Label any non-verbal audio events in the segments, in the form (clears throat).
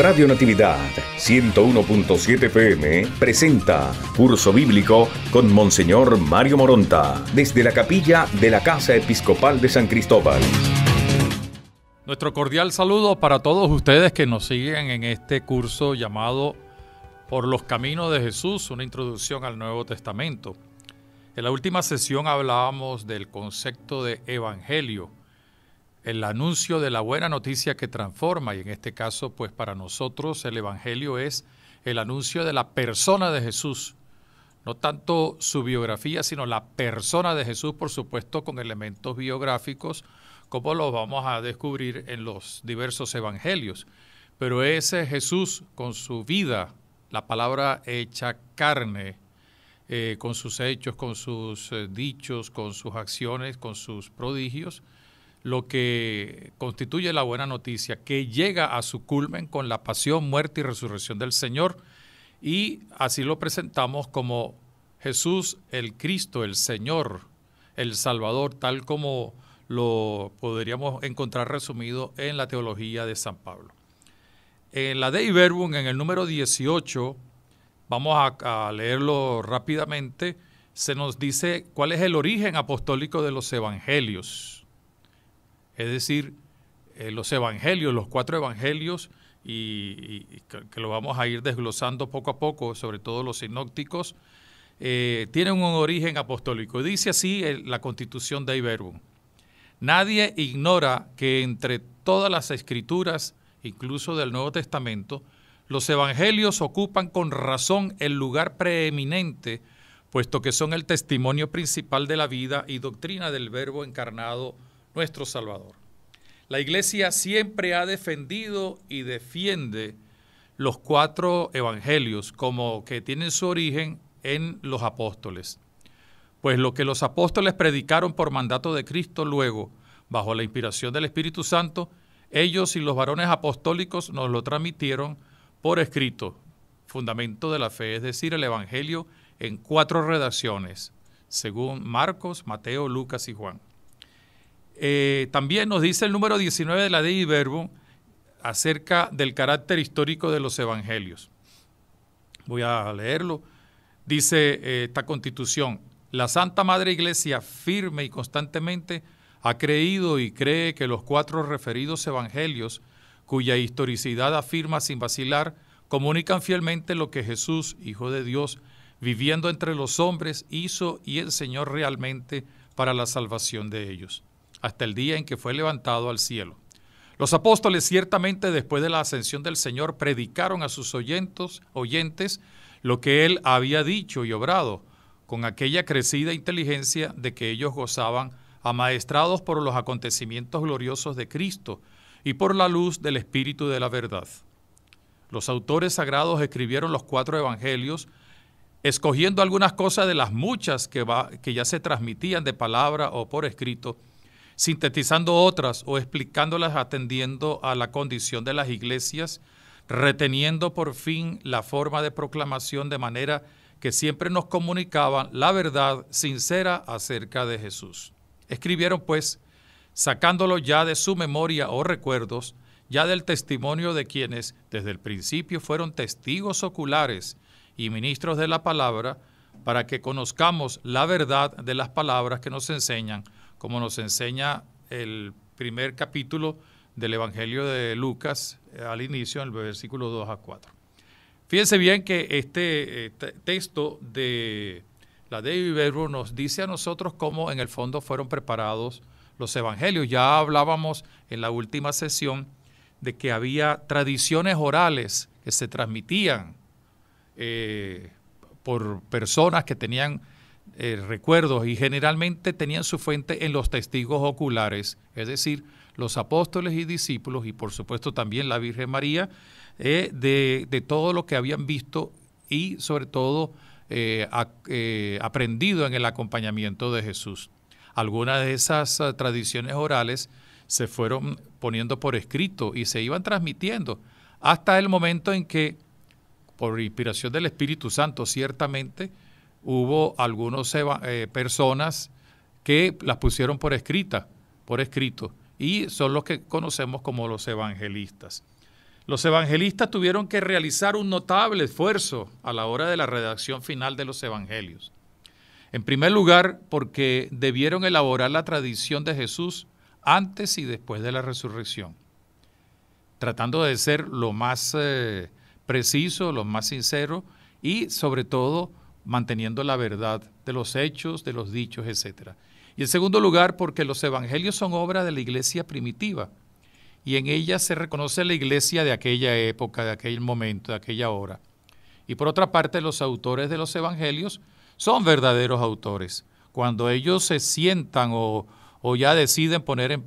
Radio Natividad 101.7 PM presenta Curso Bíblico con Monseñor Mario Moronta desde la capilla de la Casa Episcopal de San Cristóbal. Nuestro cordial saludo para todos ustedes que nos siguen en este curso llamado Por los Caminos de Jesús, una introducción al Nuevo Testamento. En la última sesión hablábamos del concepto de evangelio el anuncio de la buena noticia que transforma, y en este caso, pues para nosotros el Evangelio es el anuncio de la persona de Jesús, no tanto su biografía, sino la persona de Jesús, por supuesto, con elementos biográficos, como los vamos a descubrir en los diversos evangelios. Pero ese Jesús con su vida, la palabra hecha carne, eh, con sus hechos, con sus eh, dichos, con sus acciones, con sus prodigios, lo que constituye la buena noticia, que llega a su culmen con la pasión, muerte y resurrección del Señor. Y así lo presentamos como Jesús el Cristo, el Señor, el Salvador, tal como lo podríamos encontrar resumido en la teología de San Pablo. En la Dei Verbum, en el número 18, vamos a, a leerlo rápidamente, se nos dice cuál es el origen apostólico de los evangelios es decir, eh, los evangelios, los cuatro evangelios, y, que, lo vamos a ir desglosando poco a poco, sobre todo los sinópticos, eh, tienen un origen apostólico. Dice así la constitución de Iberum. Nadie ignora que entre todas las escrituras, incluso del Nuevo Testamento, los evangelios ocupan con razón el lugar preeminente, puesto que son el testimonio principal de la vida y doctrina del Verbo encarnado nuestro Salvador. La Iglesia siempre ha defendido y defiende los cuatro evangelios como que tienen su origen en los apóstoles. Pues lo que los apóstoles predicaron por mandato de Cristo luego, bajo la inspiración del Espíritu Santo, ellos y los varones apostólicos nos lo transmitieron por escrito, fundamento de la fe, es decir, el Evangelio en cuatro redacciones, según Marcos, Mateo, Lucas y Juan. Eh, también nos dice el número 19 de la de Verbo acerca del carácter histórico de los evangelios. Voy a leerlo. Dice eh, esta constitución, la Santa Madre Iglesia firme y constantemente ha creído y cree que los cuatro referidos evangelios, cuya historicidad afirma sin vacilar, comunican fielmente lo que Jesús, Hijo de Dios, viviendo entre los hombres, hizo y enseñó realmente para la salvación de ellos hasta el día en que fue levantado al cielo. Los apóstoles ciertamente después de la ascensión del Señor predicaron a sus oyentos, oyentes lo que él había dicho y obrado, con aquella crecida inteligencia de que ellos gozaban, amaestrados por los acontecimientos gloriosos de Cristo y por la luz del Espíritu de la verdad. Los autores sagrados escribieron los cuatro evangelios, escogiendo algunas cosas de las muchas que ya se transmitían de palabra o por escrito, sintetizando otras o explicándolas atendiendo a la condición de las iglesias, reteniendo por fin la forma de proclamación de manera que siempre nos comunicaban la verdad sincera acerca de Jesús. Escribieron pues, sacándolo ya de su memoria o recuerdos, ya del testimonio de quienes desde el principio fueron testigos oculares y ministros de la palabra, para que conozcamos la verdad de las palabras que nos enseñan como nos enseña el primer capítulo del Evangelio de Lucas eh, al inicio, en el versículo 2 a 4. Fíjense bien que este, este texto de la de Ibero nos dice a nosotros cómo en el fondo fueron preparados los evangelios. Ya hablábamos en la última sesión de que había tradiciones orales que se transmitían eh, por personas que tenían eh, recuerdos y generalmente tenían su fuente en los testigos oculares, es decir, los apóstoles y discípulos y por supuesto también la Virgen María, eh, de, todo lo que habían visto y sobre todo eh, aprendido en el acompañamiento de Jesús. Algunas de esas tradiciones orales se fueron poniendo por escrito y se iban transmitiendo hasta el momento en que, por inspiración del Espíritu Santo, ciertamente, hubo algunas eh, personas que las pusieron por escrita, por escrito, y son los que conocemos como los evangelistas. Los evangelistas tuvieron que realizar un notable esfuerzo a la hora de la redacción final de los evangelios. En primer lugar, porque debieron elaborar la tradición de Jesús antes y después de la resurrección, tratando de ser lo más eh, preciso, lo más sincero y sobre todo manteniendo la verdad de los hechos, de los dichos, etc. Y en segundo lugar, porque los evangelios son obra de la iglesia primitiva y en ella se reconoce la iglesia de aquella época, de aquel momento, de aquella hora. Y por otra parte, los autores de los evangelios son verdaderos autores. Cuando ellos se sientan o, ya deciden poner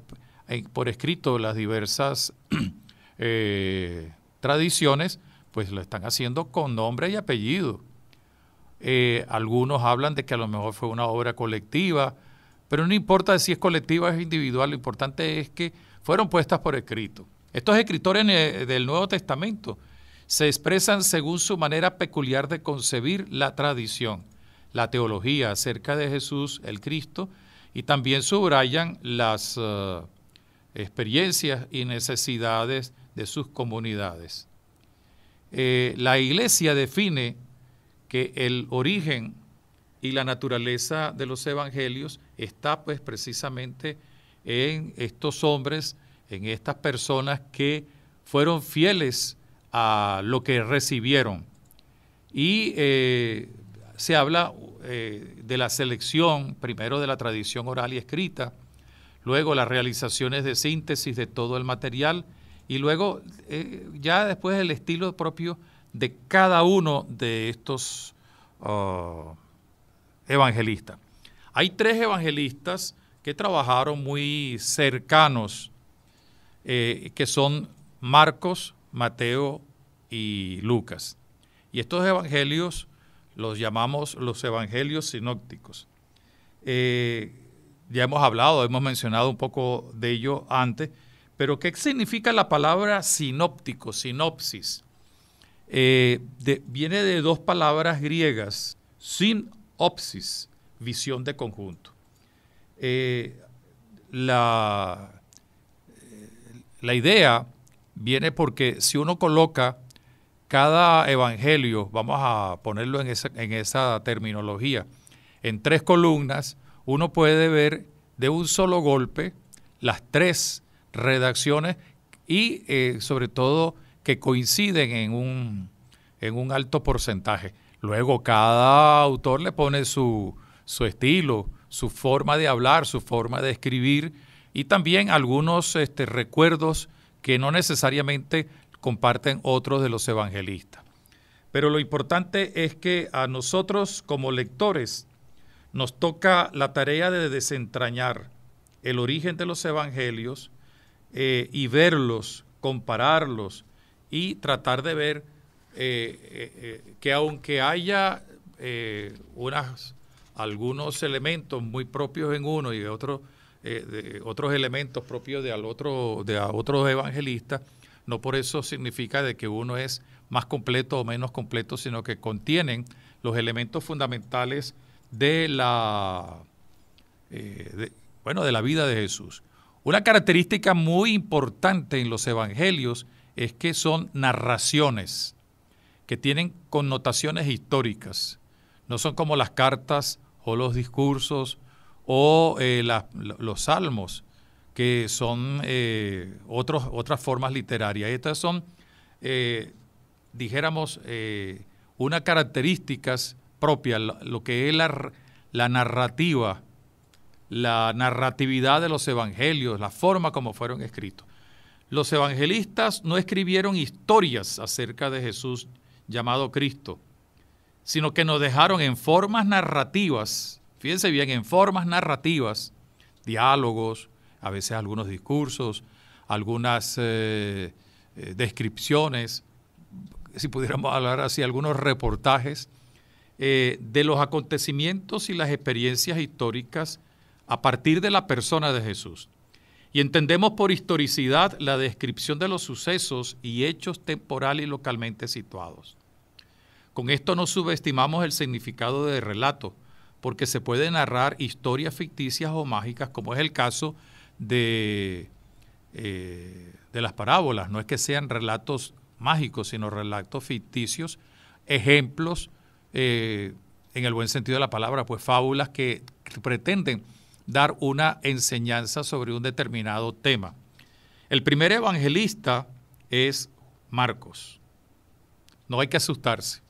por escrito las diversas (clears throat) eh, tradiciones, pues lo están haciendo con nombre y apellido. Eh, algunos hablan de que a lo mejor fue una obra colectiva, pero no importa si es colectiva o es individual, lo importante es que fueron puestas por escrito. Estos escritores eh, del Nuevo Testamento se expresan según su manera peculiar de concebir la tradición, la teología acerca de Jesús el Cristo y también subrayan las eh, experiencias y necesidades de sus comunidades. la Iglesia define que el origen y la naturaleza de los evangelios está pues precisamente en estos hombres, en estas personas que fueron fieles a lo que recibieron. Y eh, se habla eh, de la selección, primero de la tradición oral y escrita, luego las realizaciones de síntesis de todo el material y luego eh, ya después el estilo propio de cada uno de estos uh, evangelistas. Hay tres evangelistas que trabajaron muy cercanos, eh, que son Marcos, Mateo y Lucas. Y estos evangelios los llamamos los evangelios sinópticos. Eh, ya hemos hablado, hemos mencionado un poco de ello antes, pero ¿qué significa la palabra sinóptico, sinopsis? Eh, viene de dos palabras griegas, sinopsis, visión de conjunto. Eh, la, eh, la idea viene porque si uno coloca cada evangelio, vamos a ponerlo en esa, terminología, en tres columnas, uno puede ver de un solo golpe las tres redacciones y sobre todo que coinciden en un, alto porcentaje. Luego cada autor le pone su, estilo, su forma de hablar, su forma de escribir y también algunos este, recuerdos que no necesariamente comparten otros de los evangelistas. Pero lo importante es que a nosotros como lectores nos toca la tarea de desentrañar el origen de los evangelios eh, y verlos, compararlos, y tratar de ver eh, eh, eh, que aunque haya unas, algunos elementos muy propios en uno y otros elementos propios de, al otro, de otros evangelistas, no por eso significa de que uno es más completo o menos completo, sino que contienen los elementos fundamentales de la, bueno, de la vida de Jesús. Una característica muy importante en los evangelios es que son narraciones que tienen connotaciones históricas. No son como las cartas o los discursos o eh, los salmos, que son eh, otras formas literarias. Estas son, eh, dijéramos, unas características propias, lo que es la narrativa, la narratividad de los evangelios, la forma como fueron escritos. Los evangelistas no escribieron historias acerca de Jesús llamado Cristo, sino que nos dejaron en formas narrativas, fíjense bien, en formas narrativas, diálogos, a veces algunos discursos, algunas eh, eh, descripciones, si pudiéramos hablar así, algunos reportajes eh, de los acontecimientos y las experiencias históricas a partir de la persona de Jesús y entendemos por historicidad la descripción de los sucesos y hechos temporal y localmente situados. Con esto no subestimamos el significado de relato, porque se puede narrar historias ficticias o mágicas, como es el caso de, eh, de las parábolas. No es que sean relatos mágicos, sino relatos ficticios, ejemplos, eh, en el buen sentido de la palabra, pues fábulas que pretenden dar una enseñanza sobre un determinado tema. El primer evangelista es Marcos. No hay que asustarse.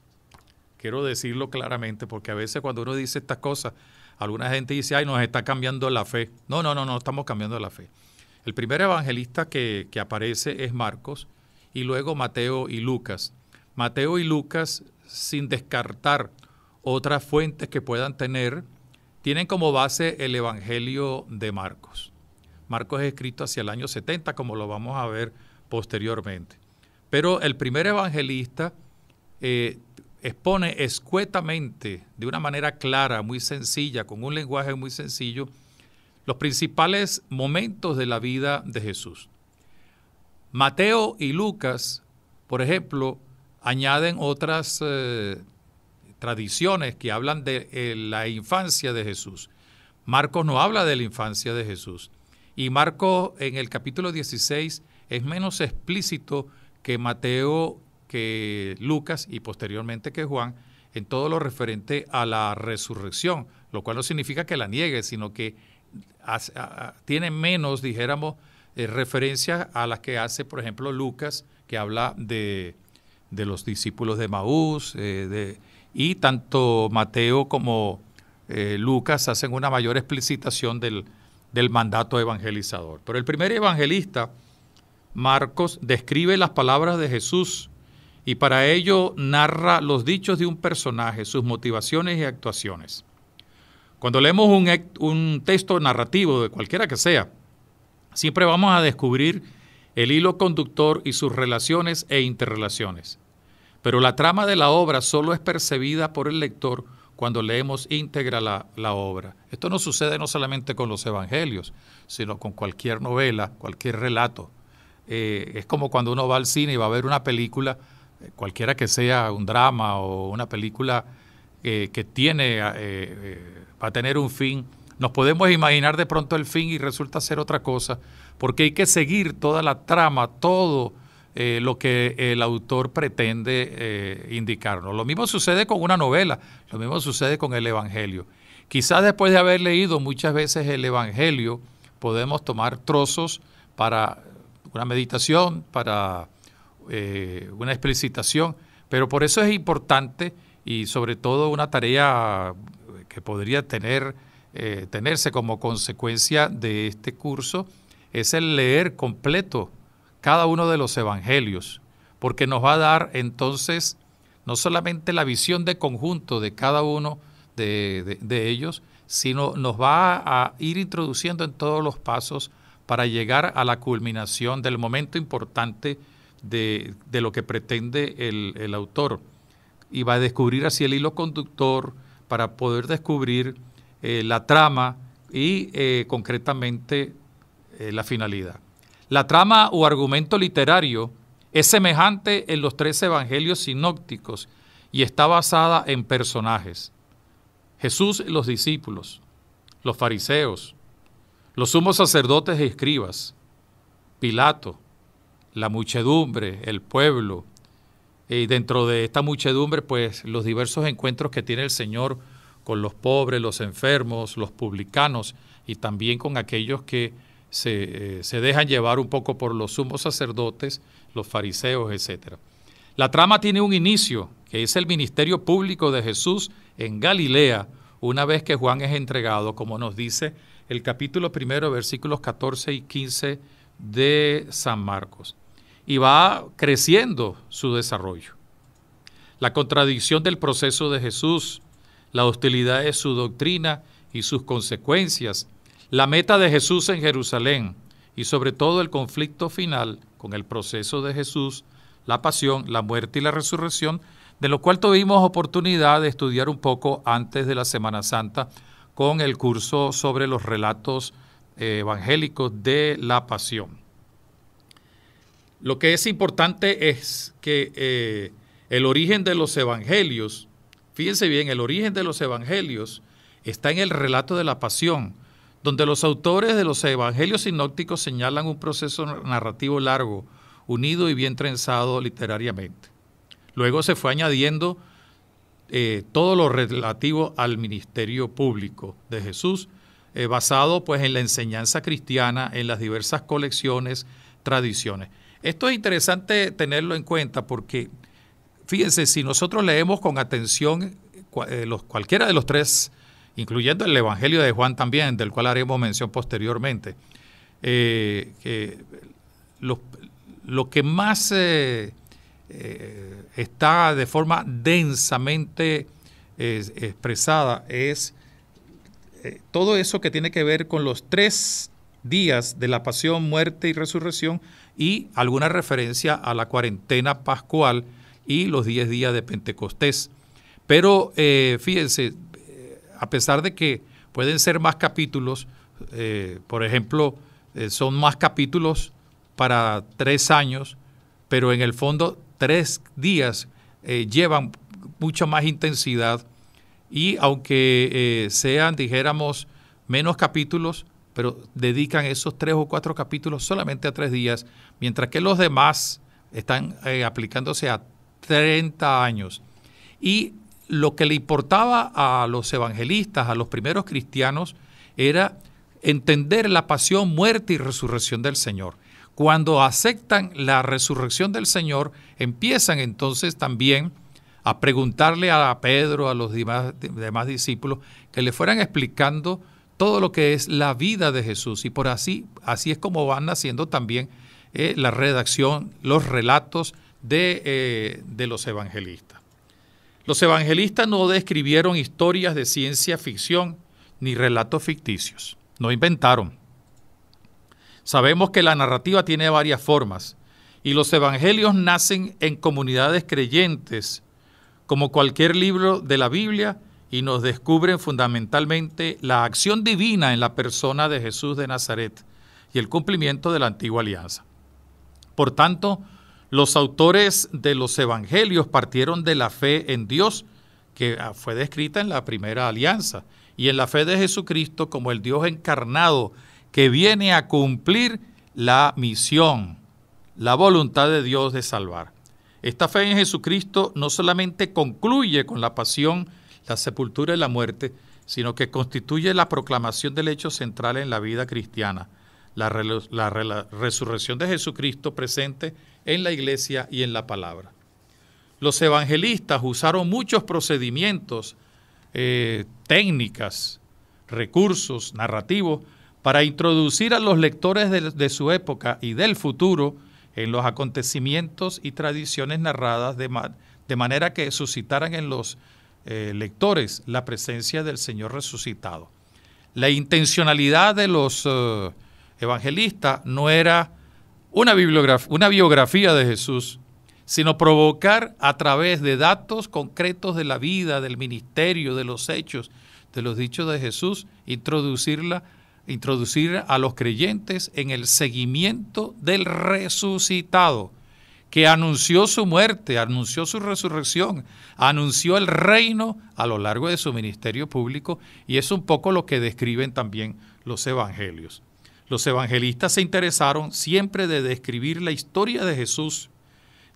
Quiero decirlo claramente porque a veces cuando uno dice estas cosas, alguna gente dice, ay, nos está cambiando la fe. No, no, no, no estamos cambiando la fe. El primer evangelista que, que aparece es Marcos y luego Mateo y Lucas. Mateo y Lucas, sin descartar otras fuentes que puedan tener, tienen como base el Evangelio de Marcos. Marcos es escrito hacia el año 70, como lo vamos a ver posteriormente. Pero el primer evangelista eh, expone escuetamente, de una manera clara, muy sencilla, con un lenguaje muy sencillo, los principales momentos de la vida de Jesús. Mateo y Lucas, por ejemplo, añaden otras eh, tradiciones que hablan de eh, la infancia de Jesús. Marcos no habla de la infancia de Jesús. Y Marcos en el capítulo 16 es menos explícito que Mateo, que Lucas y posteriormente que Juan en todo lo referente a la resurrección, lo cual no significa que la niegue, sino que tiene menos, dijéramos, eh, referencias a las que hace, por ejemplo, Lucas, que habla de, los discípulos de Maús, eh, de, y tanto Mateo como eh, Lucas hacen una mayor explicitación del, mandato evangelizador. Pero el primer evangelista, Marcos, describe las palabras de Jesús y para ello narra los dichos de un personaje, sus motivaciones y actuaciones. Cuando leemos un texto narrativo de cualquiera que sea, siempre vamos a descubrir el hilo conductor y sus relaciones e interrelaciones. Pero la trama de la obra solo es percibida por el lector cuando leemos íntegra la, obra. Esto no sucede no solamente con los evangelios, sino con cualquier novela, cualquier relato. Eh, es como cuando uno va al cine y va a ver una película, eh, cualquiera que sea un drama o una película eh, que tiene, va a tener un fin. Nos podemos imaginar de pronto el fin y resulta ser otra cosa, porque hay que seguir toda la trama, todo eh, lo que el autor pretende eh, indicarnos. Lo mismo sucede con una novela, lo mismo sucede con el Evangelio. Quizás después de haber leído muchas veces el Evangelio, podemos tomar trozos para una meditación, para eh, una explicitación, pero por eso es importante y sobre todo una tarea que podría tener, tenerse como consecuencia de este curso, es el leer completo cada uno de los evangelios, porque nos va a dar entonces no solamente la visión de conjunto de cada uno de, ellos, sino nos va a ir introduciendo en todos los pasos para llegar a la culminación del momento importante de, lo que pretende el, autor. Y va a descubrir así el hilo conductor para poder descubrir eh, la trama y eh, concretamente eh, la finalidad. La trama o argumento literario es semejante en los tres evangelios sinópticos y está basada en personajes. Jesús los discípulos, los fariseos, los sumos sacerdotes y escribas, Pilato, la muchedumbre, el pueblo, y dentro de esta muchedumbre, pues los diversos encuentros que tiene el Señor con los pobres, los enfermos, los publicanos y también con aquellos que eh, se, dejan llevar un poco por los sumos sacerdotes, los fariseos, etc. La trama tiene un inicio, que es el ministerio público de Jesús en Galilea, una vez que Juan es entregado, como nos dice el capítulo primero, versículos 14 y 15 de San Marcos. Y va creciendo su desarrollo. La contradicción del proceso de Jesús, la hostilidad de su doctrina y sus consecuencias, la meta de Jesús en Jerusalén y sobre todo el conflicto final con el proceso de Jesús, la pasión, la muerte y la resurrección, de lo cual tuvimos oportunidad de estudiar un poco antes de la Semana Santa con el curso sobre los relatos eh, evangélicos de la pasión. Lo que es importante es que eh, el origen de los evangelios, fíjense bien, el origen de los evangelios está en el relato de la pasión, donde los autores de los evangelios sinópticos señalan un proceso narrativo largo, unido y bien trenzado literariamente. Luego se fue añadiendo eh, todo lo relativo al ministerio público de Jesús, eh, basado pues en la enseñanza cristiana, en las diversas colecciones, tradiciones. Esto es interesante tenerlo en cuenta porque, fíjense, si nosotros leemos con atención eh, cualquiera de los tres incluyendo el Evangelio de Juan también, del cual haremos mención posteriormente, eh, lo, que más eh, eh, está de forma densamente expresada es todo eso que tiene que ver con los tres días de la pasión, muerte y resurrección y alguna referencia a la cuarentena pascual y los diez días de Pentecostés. Pero fíjense, a pesar de que pueden ser más capítulos, eh, por ejemplo, eh, son más capítulos para tres años, pero en el fondo tres días eh, llevan mucha más intensidad y aunque sean, dijéramos, menos capítulos, pero dedican esos tres o cuatro capítulos solamente a tres días, mientras que los demás están aplicándose a 30 años. Y lo que le importaba a los evangelistas, a los primeros cristianos, era entender la pasión, muerte y resurrección del Señor. Cuando aceptan la resurrección del Señor, empiezan entonces también a preguntarle a Pedro, a los demás, discípulos, que le fueran explicando todo lo que es la vida de Jesús. Y por así, así es como van naciendo también eh, la redacción, los relatos de eh, los evangelistas. Los evangelistas no describieron historias de ciencia ficción ni relatos ficticios, no inventaron. Sabemos que la narrativa tiene varias formas y los evangelios nacen en comunidades creyentes, como cualquier libro de la Biblia, y nos descubren fundamentalmente la acción divina en la persona de Jesús de Nazaret y el cumplimiento de la antigua alianza. Por tanto, los autores de los evangelios partieron de la fe en Dios, que ah, fue descrita en la primera alianza, y en la fe de Jesucristo como el Dios encarnado que viene a cumplir la misión, la voluntad de Dios de salvar. Esta fe en Jesucristo no solamente concluye con la pasión, la sepultura y la muerte, sino que constituye la proclamación del hecho central en la vida cristiana, la, resurrección de Jesucristo presente en la iglesia y en la palabra. Los evangelistas usaron muchos procedimientos, eh, técnicas, recursos narrativos para introducir a los lectores de, su época y del futuro en los acontecimientos y tradiciones narradas de, manera que suscitaran en los eh, lectores la presencia del Señor resucitado. La intencionalidad de los eh, evangelistas no era una, una biografía de Jesús, sino provocar a través de datos concretos de la vida, del ministerio, de los hechos, de los dichos de Jesús, introducirla, introducir a los creyentes en el seguimiento del resucitado, que anunció su muerte, anunció su resurrección, anunció el reino a lo largo de su ministerio público, y es un poco lo que describen también los evangelios. Los evangelistas se interesaron siempre de describir la historia de Jesús,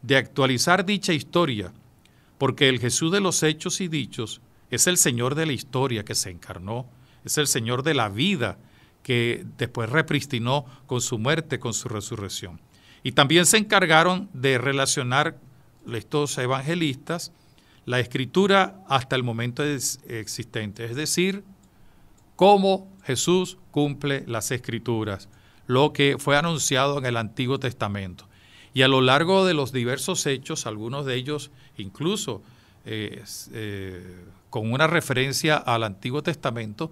de actualizar dicha historia, porque el Jesús de los hechos y dichos es el Señor de la historia que se encarnó, es el Señor de la vida que después repristinó con su muerte, con su resurrección. Y también se encargaron de relacionar estos evangelistas la escritura hasta el momento existente, es decir, cómo Jesús cumple las escrituras, lo que fue anunciado en el Antiguo Testamento. Y a lo largo de los diversos hechos, algunos de ellos incluso eh, eh, con una referencia al Antiguo Testamento,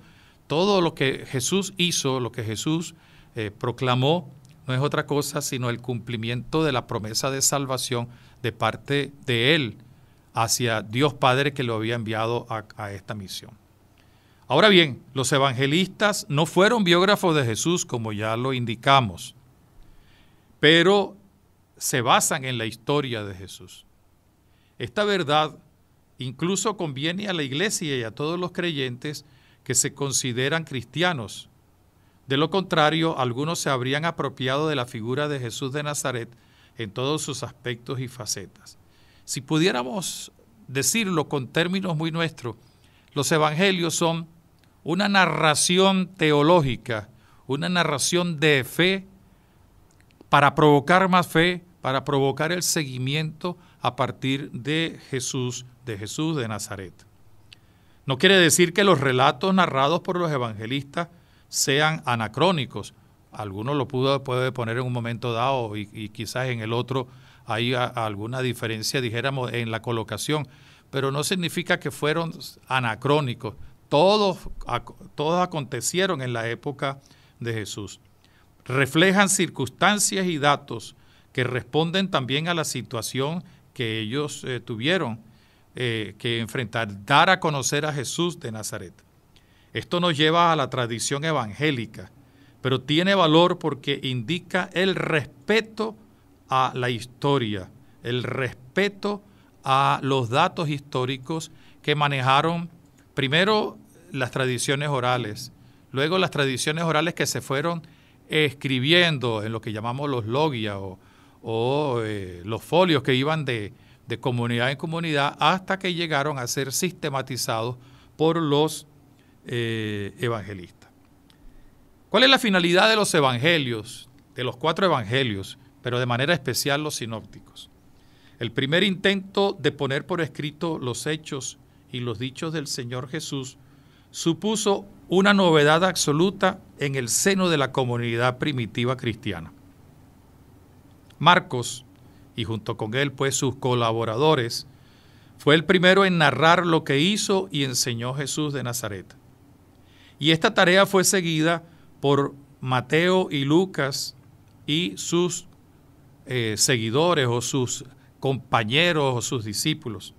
todo lo que Jesús hizo, lo que Jesús eh, proclamó, no es otra cosa sino el cumplimiento de la promesa de salvación de parte de Él hacia Dios Padre que lo había enviado a esta misión. Ahora bien, los evangelistas no fueron biógrafos de Jesús, como ya lo indicamos, pero se basan en la historia de Jesús. Esta verdad incluso conviene a la iglesia y a todos los creyentes que se consideran cristianos. De lo contrario, algunos se habrían apropiado de la figura de Jesús de Nazaret en todos sus aspectos y facetas. Si pudiéramos decirlo con términos muy nuestros, los evangelios son una narración teológica, una narración de fe para provocar más fe, para provocar el seguimiento a partir de Jesús, de Jesús de Nazaret. No quiere decir que los relatos narrados por los evangelistas sean anacrónicos. Algunos lo pudo, puede poner en un momento dado y, quizás en el otro hay alguna diferencia, dijéramos, en la colocación, pero no significa que fueron anacrónicos, todos, acontecieron en la época de Jesús. Reflejan circunstancias y datos que responden también a la situación que ellos eh, tuvieron eh, que enfrentar, dar a conocer a Jesús de Nazaret. Esto nos lleva a la tradición evangélica, pero tiene valor porque indica el respeto a la historia, el respeto a los datos históricos que manejaron primero las tradiciones orales, luego las tradiciones orales que se fueron escribiendo en lo que llamamos los logia o, eh, los folios que iban de, comunidad en comunidad hasta que llegaron a ser sistematizados por los eh, evangelistas. ¿Cuál es la finalidad de los evangelios, de los cuatro evangelios, pero de manera especial los sinópticos? El primer intento de poner por escrito los hechos y los dichos del Señor Jesús supuso una novedad absoluta en el seno de la comunidad primitiva cristiana. Marcos, y junto con él pues sus colaboradores, fue el primero en narrar lo que hizo y enseñó Jesús de Nazaret. Y esta tarea fue seguida por Mateo y Lucas y sus eh, seguidores o sus compañeros o sus discípulos.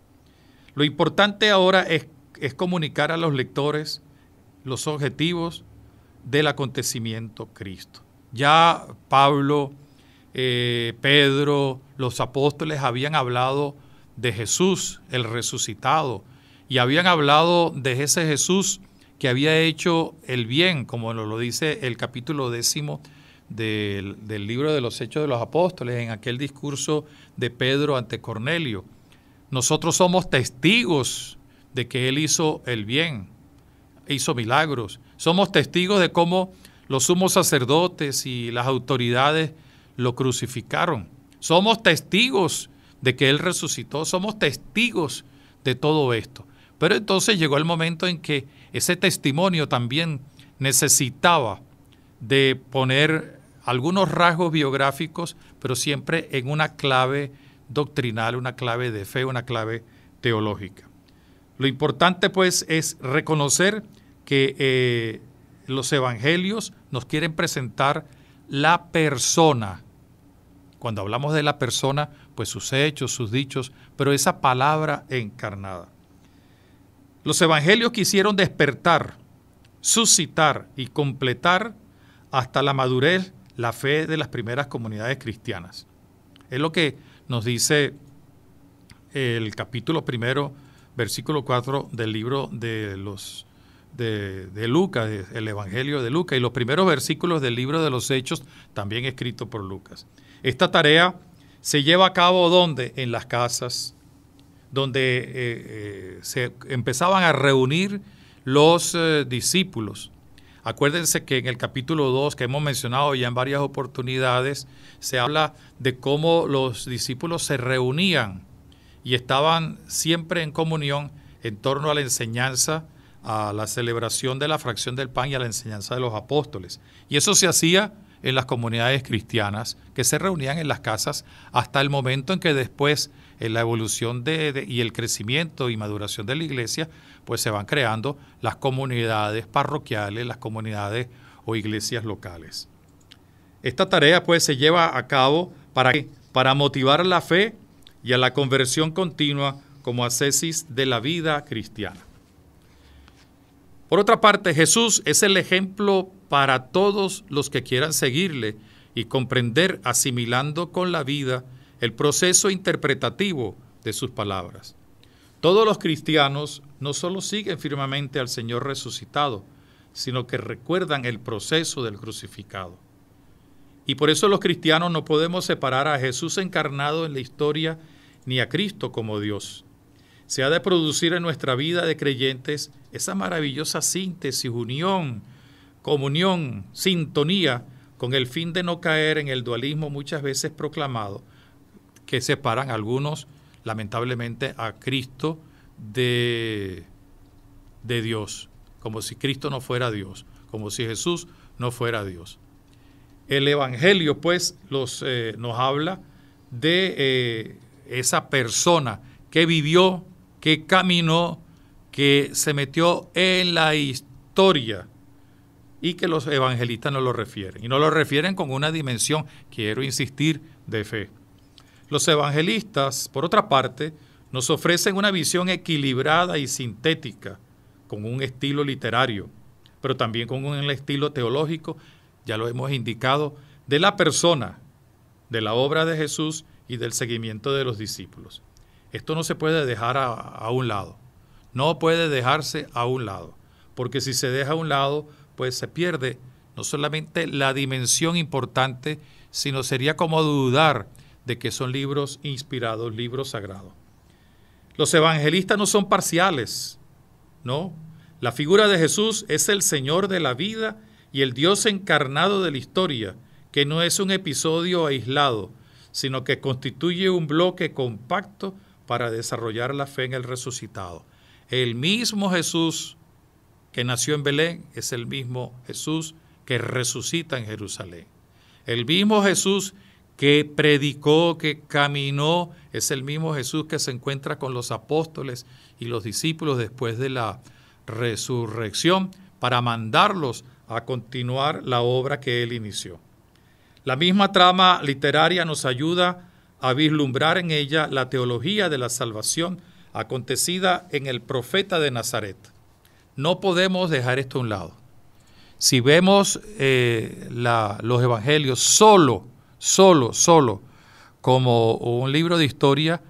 Lo importante ahora es es comunicar a los lectores los objetivos del acontecimiento Cristo. Ya Pablo, eh, Pedro, los apóstoles habían hablado de Jesús, el resucitado, y habían hablado de ese Jesús que había hecho el bien, como lo dice el capítulo décimo del, del, libro de los Hechos de los Apóstoles, en aquel discurso de Pedro ante Cornelio. Nosotros somos testigos de que Él hizo el bien, hizo milagros. Somos testigos de cómo los sumos sacerdotes y las autoridades lo crucificaron. Somos testigos de que Él resucitó, somos testigos de todo esto. Pero entonces llegó el momento en que ese testimonio también necesitaba de poner algunos rasgos biográficos, pero siempre en una clave doctrinal, una clave de fe, una clave teológica. Lo importante pues es reconocer que eh, los evangelios nos quieren presentar la persona. Cuando hablamos de la persona, pues sus hechos, sus dichos, pero esa palabra encarnada. Los evangelios quisieron despertar, suscitar y completar hasta la madurez la fe de las primeras comunidades cristianas. Es lo que nos dice el capítulo primero versículo 4 del libro de los de, Lucas, el Evangelio de Lucas, y los primeros versículos del libro de los Hechos, también escrito por Lucas. Esta tarea se lleva a cabo donde? En las casas, donde eh, eh, se empezaban a reunir los eh, discípulos. Acuérdense que en el capítulo 2, que hemos mencionado ya en varias oportunidades, se habla de cómo los discípulos se reunían y estaban siempre en comunión en torno a la enseñanza, a la celebración de la fracción del pan y a la enseñanza de los apóstoles. Y eso se hacía en las comunidades cristianas que se reunían en las casas hasta el momento en que después en la evolución de, y el crecimiento y maduración de la iglesia, pues se van creando las comunidades parroquiales, las comunidades o iglesias locales. Esta tarea pues se lleva a cabo para, para motivar la fe y a la conversión continua como ascesis de la vida cristiana. Por otra parte, Jesús es el ejemplo para todos los que quieran seguirle y comprender asimilando con la vida el proceso interpretativo de sus palabras. Todos los cristianos no solo siguen firmemente al Señor resucitado, sino que recuerdan el proceso del crucificado. Y por eso los cristianos no podemos separar a Jesús encarnado en la historia ni a Cristo como Dios. Se ha de producir en nuestra vida de creyentes esa maravillosa síntesis, unión, comunión, sintonía, con el fin de no caer en el dualismo muchas veces proclamado, que separan algunos, lamentablemente, a Cristo de, de Dios, como si Cristo no fuera Dios, como si Jesús no fuera Dios. El Evangelio, pues, los, eh, nos habla de eh, esa persona que vivió, que caminó, que se metió en la historia y que los evangelistas no lo refieren. Y no lo refieren con una dimensión, quiero insistir, de fe. Los evangelistas, por otra parte, nos ofrecen una visión equilibrada y sintética, con un estilo literario, pero también con un estilo teológico, ya lo hemos indicado, de la persona, de la obra de Jesús y del seguimiento de los discípulos. Esto no se puede dejar a, un lado. No puede dejarse a un lado. Porque si se deja a un lado, pues se pierde no solamente la dimensión importante, sino sería como dudar de que son libros inspirados, libros sagrados. Los evangelistas no son parciales, ¿no? La figura de Jesús es el Señor de la vida y el Dios encarnado de la historia, que no es un episodio aislado, sino que constituye un bloque compacto para desarrollar la fe en el resucitado. El mismo Jesús que nació en Belén es el mismo Jesús que resucita en Jerusalén. El mismo Jesús que predicó, que caminó, es el mismo Jesús que se encuentra con los apóstoles y los discípulos después de la resurrección para mandarlos a continuar la obra que él inició. La misma trama literaria nos ayuda a vislumbrar en ella la teología de la salvación acontecida en el profeta de Nazaret. No podemos dejar esto a un lado. Si vemos eh, los evangelios solo, solo, solo, como un libro de historia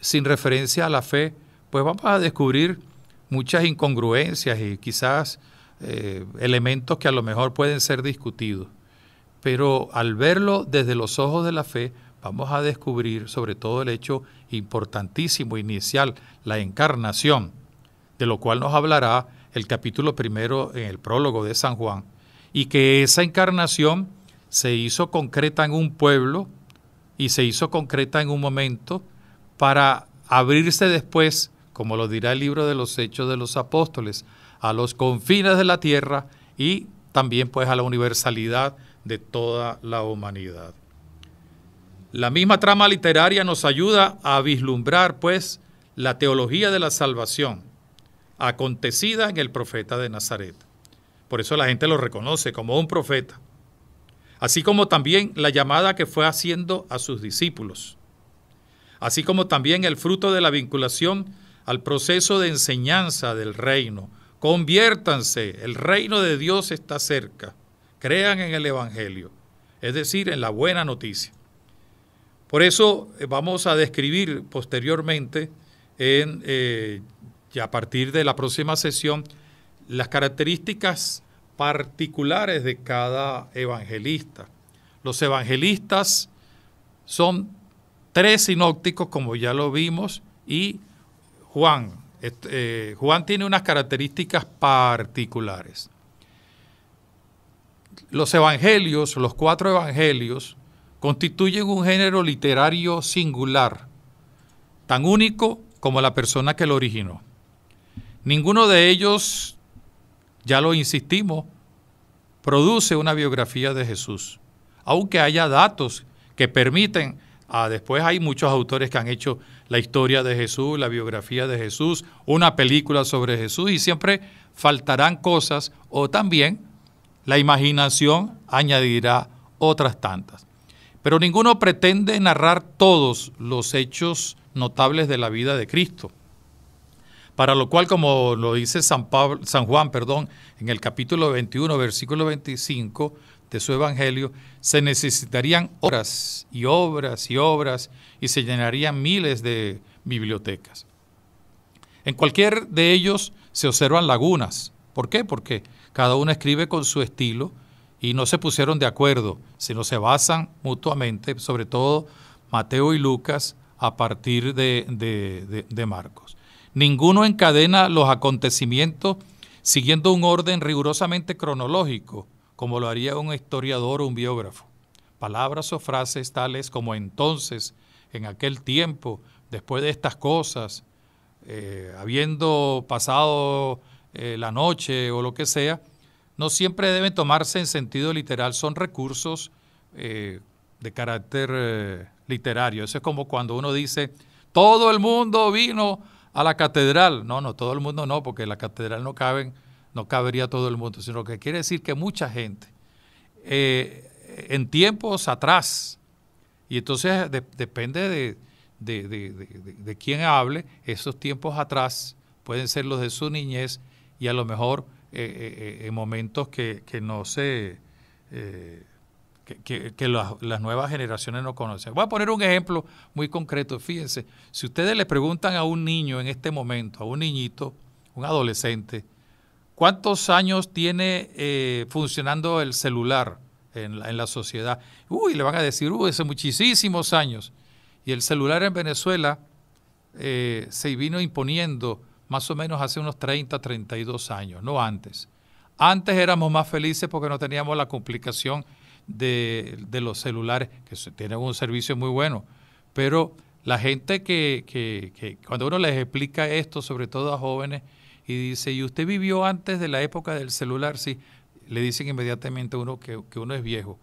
sin referencia a la fe, pues vamos a descubrir muchas incongruencias y quizás eh, elementos que a lo mejor pueden ser discutidos pero al verlo desde los ojos de la fe, vamos a descubrir sobre todo el hecho importantísimo inicial, la encarnación, de lo cual nos hablará el capítulo primero en el prólogo de San Juan, y que esa encarnación se hizo concreta en un pueblo y se hizo concreta en un momento para abrirse después, como lo dirá el libro de los Hechos de los Apóstoles, a los confines de la tierra y también pues a la universalidad de toda la humanidad. La misma trama literaria nos ayuda a vislumbrar, pues, la teología de la salvación acontecida en el profeta de Nazaret. Por eso la gente lo reconoce como un profeta, así como también la llamada que fue haciendo a sus discípulos, así como también el fruto de la vinculación al proceso de enseñanza del reino. Conviértanse, el reino de Dios está cerca crean en el Evangelio, es decir, en la buena noticia. Por eso eh, vamos a describir posteriormente, en, y eh, a partir de la próxima sesión, las características particulares de cada evangelista. Los evangelistas son tres sinópticos, como ya lo vimos, y Juan. Eh, Juan tiene unas características particulares los evangelios, los cuatro evangelios, constituyen un género literario singular, tan único como la persona que lo originó. Ninguno de ellos, ya lo insistimos, produce una biografía de Jesús, aunque haya datos que permiten, ah, después hay muchos autores que han hecho la historia de Jesús, la biografía de Jesús, una película sobre Jesús, y siempre faltarán cosas o también la imaginación añadirá otras tantas. Pero ninguno pretende narrar todos los hechos notables de la vida de Cristo. Para lo cual, como lo dice San, Pablo, San Juan perdón, en el capítulo 21, versículo 25 de su Evangelio, se necesitarían horas y obras y obras y se llenarían miles de bibliotecas. En cualquier de ellos se observan lagunas, ¿Por qué? Porque cada uno escribe con su estilo y no se pusieron de acuerdo, sino se basan mutuamente, sobre todo Mateo y Lucas, a partir de, de, Marcos. Ninguno encadena los acontecimientos siguiendo un orden rigurosamente cronológico, como lo haría un historiador o un biógrafo. Palabras o frases tales como entonces, en aquel tiempo, después de estas cosas, eh, habiendo pasado eh, la noche o lo que sea, no siempre deben tomarse en sentido literal, son recursos eh, de carácter eh, literario. Eso es como cuando uno dice, todo el mundo vino a la catedral. No, no, todo el mundo no, porque en la catedral no caben, no cabería todo el mundo, sino que quiere decir que mucha gente, en tiempos atrás, y entonces depende de, quién hable, esos tiempos atrás pueden ser los de su niñez, y a lo mejor eh, eh, eh, en momentos que, no se... que, las, nuevas generaciones no conocen. Voy a poner un ejemplo muy concreto. Fíjense, si ustedes le preguntan a un niño en este momento, a un niñito, un adolescente, ¿cuántos años tiene funcionando el celular? En la, en la, sociedad. Uy, le van a decir, uy, hace muchísimos años. Y el celular en Venezuela se vino imponiendo más o menos hace unos 30, 32 años, no antes. Antes éramos más felices porque no teníamos la complicación de, los celulares, que tienen un servicio muy bueno, pero la gente que, cuando uno les explica esto, sobre todo a jóvenes, y dice, ¿y usted vivió antes de la época del celular? Sí, le dicen inmediatamente uno que, uno es viejo.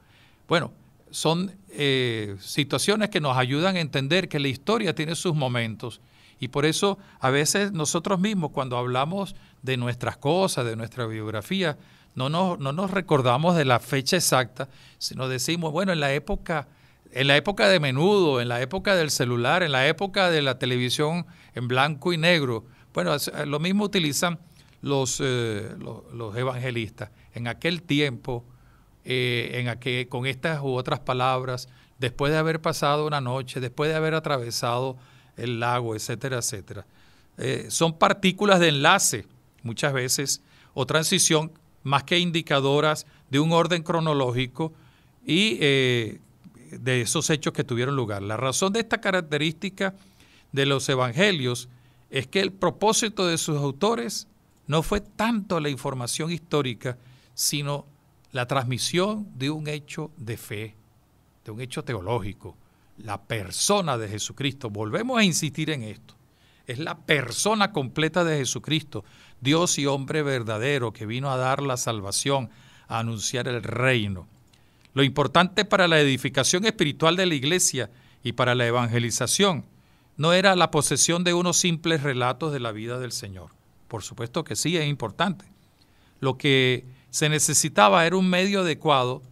Bueno, son eh, situaciones que nos ayudan a entender que la historia tiene sus momentos y por eso a veces nosotros mismos cuando hablamos de nuestras cosas, de nuestra biografía, no nos, no nos recordamos de la fecha exacta, sino decimos, bueno, en la época en la época de menudo, en la época del celular, en la época de la televisión en blanco y negro. Bueno, eh, lo mismo utilizan los, eh, los, evangelistas. En aquel tiempo, eh, en aquel, con estas u otras palabras, después de haber pasado una noche, después de haber atravesado el lago, etcétera, etcétera. Eh, son partículas de enlace muchas veces o transición más que indicadoras de un orden cronológico y eh, de esos hechos que tuvieron lugar. La razón de esta característica de los evangelios es que el propósito de sus autores no fue tanto la información histórica, sino la transmisión de un hecho de fe, de un hecho teológico, la persona de Jesucristo. Volvemos a insistir en esto. Es la persona completa de Jesucristo, Dios y hombre verdadero, que vino a dar la salvación, a anunciar el reino. Lo importante para la edificación espiritual de la iglesia y para la evangelización no era la posesión de unos simples relatos de la vida del Señor. Por supuesto que sí, es importante. Lo que se necesitaba era un medio adecuado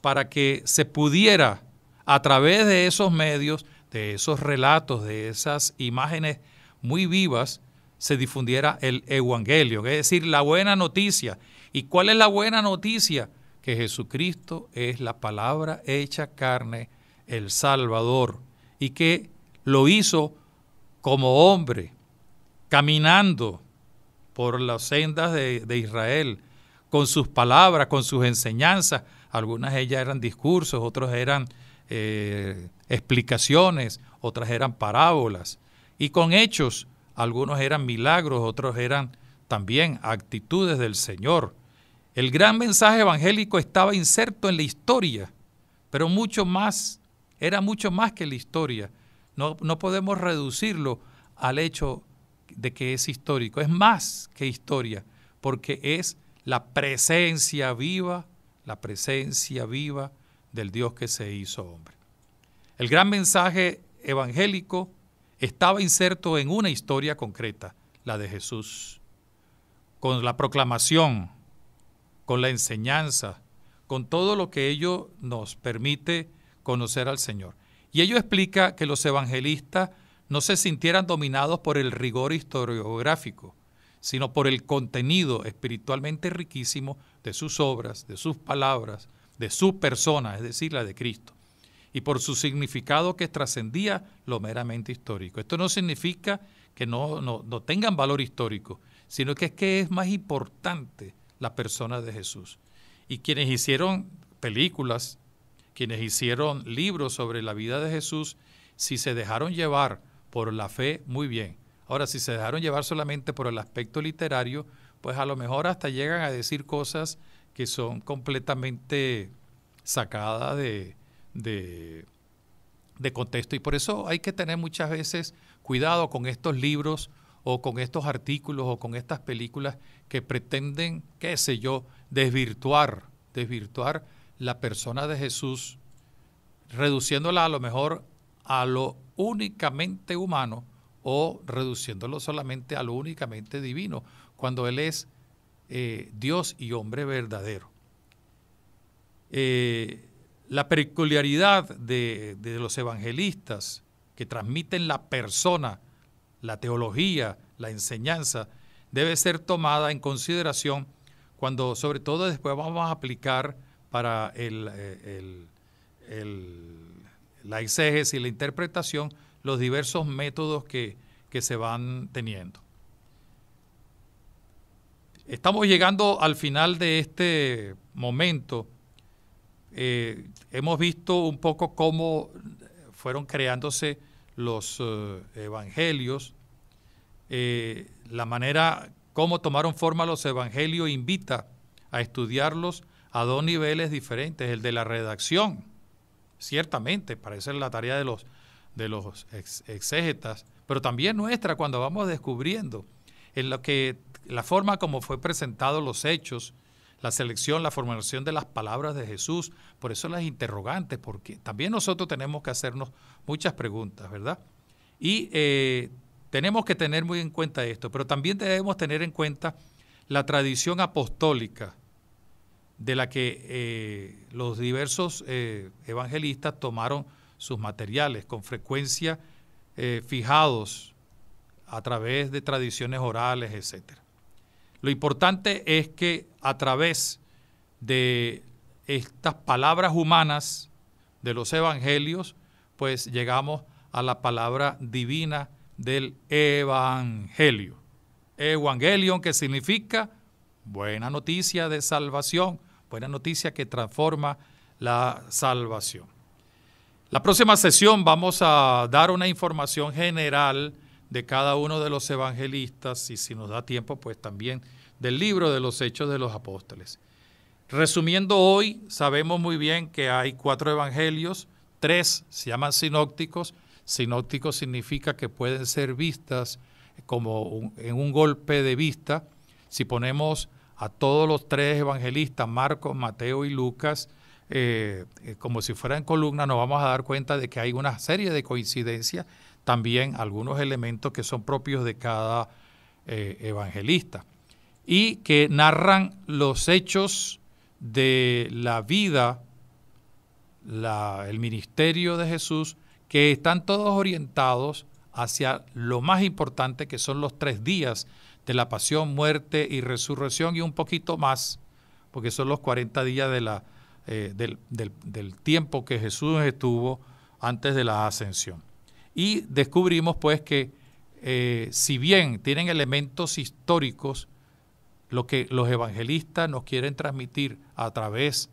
para que se pudiera a través de esos medios, de esos relatos, de esas imágenes muy vivas, se difundiera el Evangelio, es decir, la buena noticia. ¿Y cuál es la buena noticia? Que Jesucristo es la palabra hecha carne, el Salvador, y que lo hizo como hombre, caminando por las sendas de, Israel, con sus palabras, con sus enseñanzas. Algunas ellas eran discursos, otros eran eh, explicaciones, otras eran parábolas. Y con hechos, algunos eran milagros, otros eran también actitudes del Señor. El gran mensaje evangélico estaba inserto en la historia, pero mucho más, era mucho más que la historia. no podemos reducirlo al hecho de que es histórico, es más que historia, porque es la presencia viva, la presencia viva del Dios que se hizo hombre. El gran mensaje evangélico estaba inserto en una historia concreta, la de Jesús, con la proclamación, con la enseñanza, con todo lo que ello nos permite conocer al Señor. Y ello explica que los evangelistas no se sintieran dominados por el rigor historiográfico, sino por el contenido espiritualmente riquísimo de sus obras, de sus palabras, de su persona, es decir, la de Cristo, y por su significado que trascendía lo meramente histórico. Esto no significa que no, tengan valor histórico, sino que es que es más importante la persona de Jesús. Y quienes hicieron películas, quienes hicieron libros sobre la vida de Jesús, si se dejaron llevar por la fe, muy bien. Ahora, si se dejaron llevar solamente por el aspecto literario, pues a lo mejor hasta llegan a decir cosas que son completamente sacadas de, de, contexto. Y por eso hay que tener muchas veces cuidado con estos libros o con estos artículos o con estas películas que pretenden, qué sé yo, desvirtuar, desvirtuar la persona de Jesús, reduciéndola a lo mejor a lo únicamente humano o reduciéndolo solamente a lo únicamente divino, cuando Él es eh, Dios y hombre verdadero. Eh, la peculiaridad de, los evangelistas que transmiten la persona, la teología, la enseñanza, debe ser tomada en consideración cuando sobre todo después vamos a aplicar para el, eh, la exégesis y la interpretación los diversos métodos que se van teniendo. Estamos llegando al final de este momento. Eh, hemos visto un poco cómo fueron creándose los eh, evangelios, eh, la manera cómo tomaron forma los evangelios invita a estudiarlos a dos niveles diferentes, el de la redacción, ciertamente, parece la tarea de los, de los exégetas, pero también nuestra cuando vamos descubriendo en lo que la forma como fue presentado los hechos, la selección, la formulación de las palabras de Jesús, por eso las interrogantes, porque también nosotros tenemos que hacernos muchas preguntas, ¿verdad? Y eh, tenemos que tener muy en cuenta esto, pero también debemos tener en cuenta la tradición apostólica de la que eh, los diversos eh, evangelistas tomaron sus materiales, con frecuencia fijados a través de tradiciones orales, etcétera. Lo importante es que a través de estas palabras humanas de los evangelios, pues llegamos a la palabra divina del evangelio. Evangelion que significa buena noticia de salvación, buena noticia que transforma la salvación. La próxima sesión vamos a dar una información general de cada uno de los evangelistas y si nos da tiempo, pues también del libro de los hechos de los apóstoles. Resumiendo hoy, sabemos muy bien que hay cuatro evangelios, tres se llaman sinópticos. Sinópticos significa que pueden ser vistas como en un golpe de vista. Si ponemos a todos los tres evangelistas, Marcos, Mateo y Lucas, eh, eh, como si fueran columna, nos vamos a dar cuenta de que hay una serie de coincidencias también algunos elementos que son propios de cada eh, evangelista y que narran los hechos de la vida, el ministerio de Jesús, que están todos orientados hacia lo más importante que son los tres días de la pasión, muerte y resurrección y un poquito más, porque son los 40 días eh, del tiempo que Jesús estuvo antes de la ascensión. Y descubrimos pues que eh, si bien tienen elementos históricos, lo que los evangelistas nos quieren transmitir a través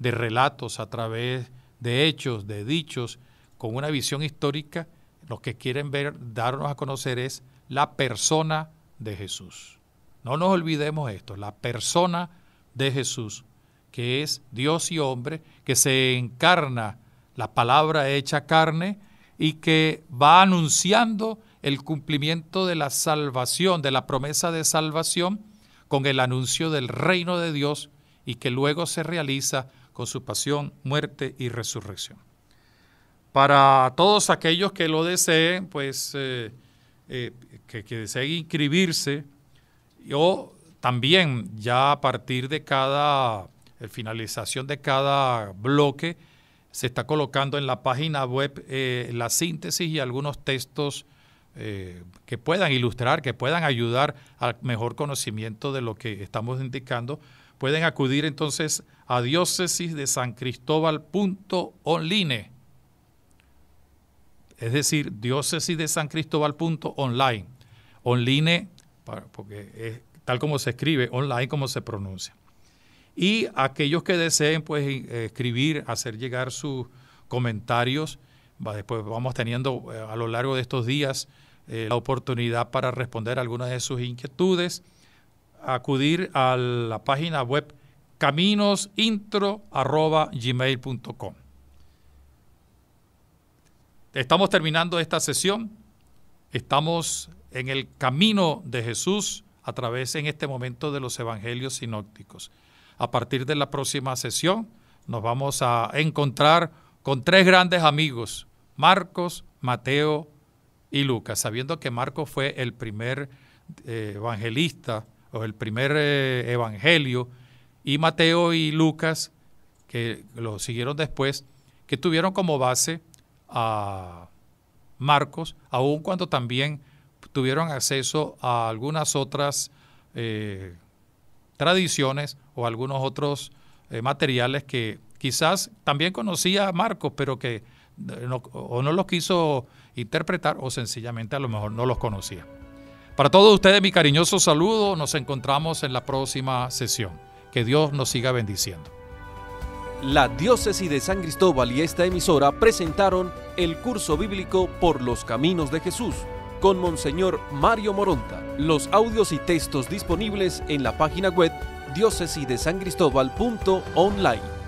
de relatos, a través de hechos, de dichos, con una visión histórica, lo que quieren ver, darnos a conocer es la persona de Jesús. No nos olvidemos esto, la persona de Jesús, que es Dios y hombre, que se encarna la palabra hecha carne, y que va anunciando el cumplimiento de la salvación, de la promesa de salvación, con el anuncio del reino de Dios y que luego se realiza con su pasión, muerte y resurrección. Para todos aquellos que lo deseen, pues eh, eh, que, que, deseen inscribirse, yo también ya a partir de cada, eh, finalización de cada bloque, se está colocando en la página web eh, la síntesis y algunos textos eh, que puedan ilustrar, que puedan ayudar al mejor conocimiento de lo que estamos indicando. Pueden acudir entonces a diócesis de San Es decir, diócesis de San Online, porque tal como se escribe, online como se pronuncia. Y aquellos que deseen pues eh, escribir, hacer llegar sus comentarios, después vamos teniendo eh, a lo largo de estos días eh, la oportunidad para responder algunas de sus inquietudes, acudir a la página web caminosintro.gmail.com. Estamos terminando esta sesión, estamos en el camino de Jesús a través en este momento de los evangelios sinópticos a partir de la próxima sesión nos vamos a encontrar con tres grandes amigos, Marcos, Mateo y Lucas, sabiendo que Marcos fue el primer eh, evangelista o el primer eh, evangelio, y Mateo y Lucas, que lo siguieron después, que tuvieron como base a Marcos, aun cuando también tuvieron acceso a algunas otras eh, tradiciones o algunos otros eh, materiales que quizás también conocía Marcos, pero que eh, o no los quiso interpretar o sencillamente a lo mejor no los conocía. Para todos ustedes mi cariñoso saludo, nos encontramos en la próxima sesión. Que Dios nos siga bendiciendo. La diócesis de San Cristóbal y esta emisora presentaron el curso bíblico Por los Caminos de Jesús con Monseñor Mario Moronta. Los audios y textos disponibles en la página web diócesis de San Cristóbal.online.